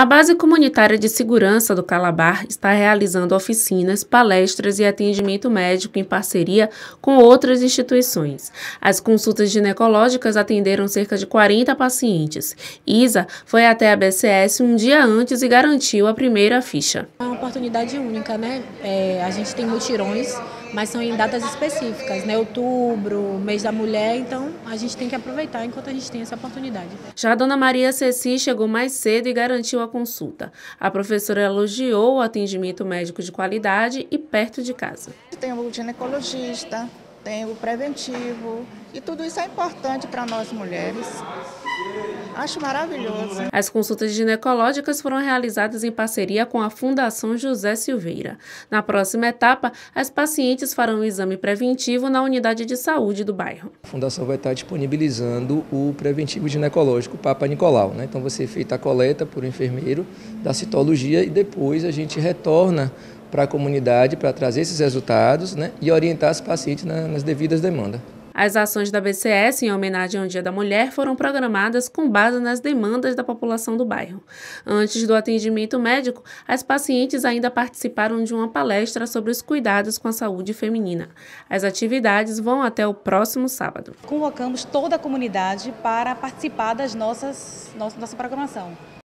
A Base Comunitária de Segurança do Calabar está realizando oficinas, palestras e atendimento médico em parceria com outras instituições. As consultas ginecológicas atenderam cerca de 40 pacientes. Isa foi até a BCS um dia antes e garantiu a primeira ficha oportunidade única, né? É, a gente tem mutirões, mas são em datas específicas, né? Outubro, mês da mulher, então a gente tem que aproveitar enquanto a gente tem essa oportunidade. Já a dona Maria Ceci chegou mais cedo e garantiu a consulta. A professora elogiou o atendimento médico de qualidade e perto de casa. Tem o ginecologista, tem o preventivo, e tudo isso é importante para nós mulheres. Acho maravilhoso. As consultas ginecológicas foram realizadas em parceria com a Fundação José Silveira. Na próxima etapa, as pacientes farão o um exame preventivo na unidade de saúde do bairro. A Fundação vai estar disponibilizando o preventivo ginecológico Papa Nicolau. Né? Então, você feita a coleta por um enfermeiro da citologia e depois a gente retorna para a comunidade para trazer esses resultados né? e orientar as pacientes nas devidas demandas. As ações da BCS, em homenagem ao Dia da Mulher, foram programadas com base nas demandas da população do bairro. Antes do atendimento médico, as pacientes ainda participaram de uma palestra sobre os cuidados com a saúde feminina. As atividades vão até o próximo sábado. Convocamos toda a comunidade para participar das nossas nossa, nossa programação.